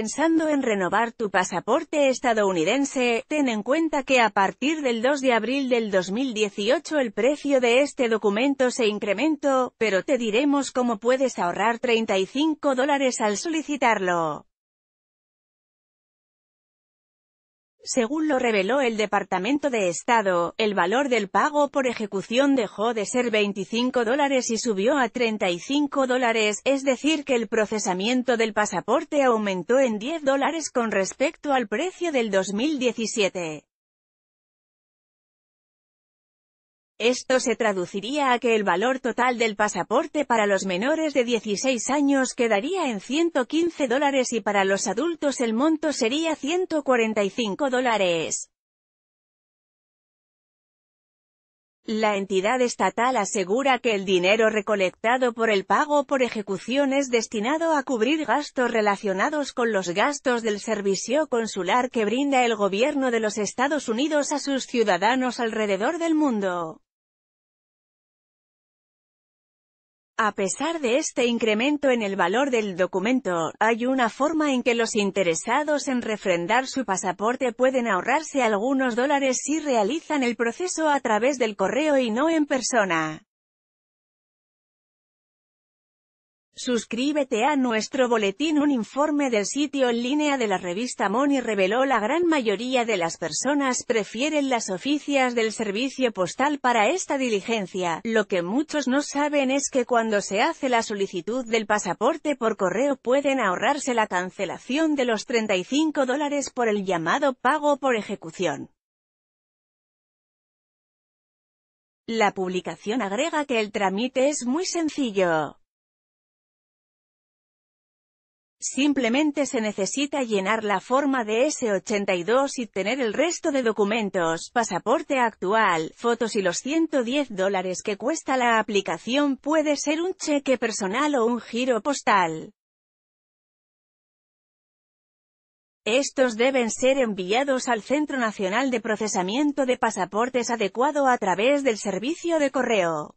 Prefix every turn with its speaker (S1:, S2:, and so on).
S1: Pensando en renovar tu pasaporte estadounidense, ten en cuenta que a partir del 2 de abril del 2018 el precio de este documento se incrementó, pero te diremos cómo puedes ahorrar 35 dólares al solicitarlo. Según lo reveló el Departamento de Estado, el valor del pago por ejecución dejó de ser 25 dólares y subió a 35 dólares, es decir que el procesamiento del pasaporte aumentó en 10 dólares con respecto al precio del 2017. Esto se traduciría a que el valor total del pasaporte para los menores de 16 años quedaría en 115 dólares y para los adultos el monto sería 145 dólares. La entidad estatal asegura que el dinero recolectado por el pago por ejecución es destinado a cubrir gastos relacionados con los gastos del servicio consular que brinda el gobierno de los Estados Unidos a sus ciudadanos alrededor del mundo. A pesar de este incremento en el valor del documento, hay una forma en que los interesados en refrendar su pasaporte pueden ahorrarse algunos dólares si realizan el proceso a través del correo y no en persona. Suscríbete a nuestro boletín. Un informe del sitio en línea de la revista Moni reveló la gran mayoría de las personas prefieren las oficias del servicio postal para esta diligencia. Lo que muchos no saben es que cuando se hace la solicitud del pasaporte por correo pueden ahorrarse la cancelación de los 35 dólares por el llamado pago por ejecución. La publicación agrega que el trámite es muy sencillo. Simplemente se necesita llenar la forma de S82 y tener el resto de documentos, pasaporte actual, fotos y los 110 dólares que cuesta la aplicación puede ser un cheque personal o un giro postal. Estos deben ser enviados al Centro Nacional de Procesamiento de Pasaportes adecuado a través del servicio de correo.